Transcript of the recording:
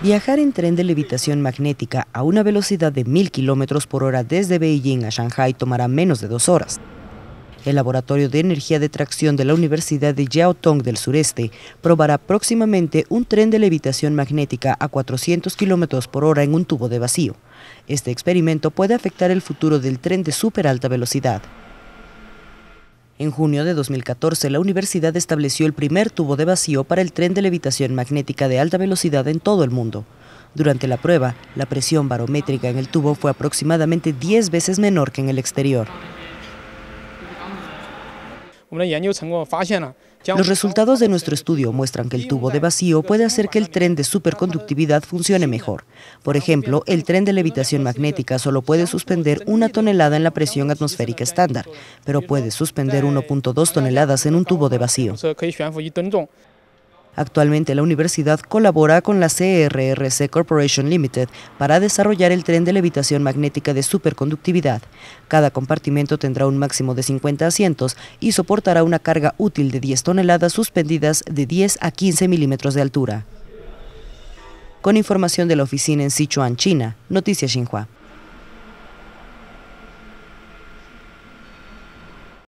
Viajar en tren de levitación magnética a una velocidad de 1.000 kilómetros por hora desde Beijing a Shanghai tomará menos de dos horas. El Laboratorio de Energía de Tracción de la Universidad de Jiaotong del Sureste probará próximamente un tren de levitación magnética a 400 kilómetros por hora en un tubo de vacío. Este experimento puede afectar el futuro del tren de superalta velocidad. En junio de 2014, la universidad estableció el primer tubo de vacío para el tren de levitación magnética de alta velocidad en todo el mundo. Durante la prueba, la presión barométrica en el tubo fue aproximadamente 10 veces menor que en el exterior. Los resultados de nuestro estudio muestran que el tubo de vacío puede hacer que el tren de superconductividad funcione mejor. Por ejemplo, el tren de levitación magnética solo puede suspender una tonelada en la presión atmosférica estándar, pero puede suspender 1.2 toneladas en un tubo de vacío. Actualmente la universidad colabora con la CRRC Corporation Limited para desarrollar el tren de levitación magnética de superconductividad. Cada compartimento tendrá un máximo de 50 asientos y soportará una carga útil de 10 toneladas suspendidas de 10 a 15 milímetros de altura. Con información de la oficina en Sichuan, China, Noticias Xinhua.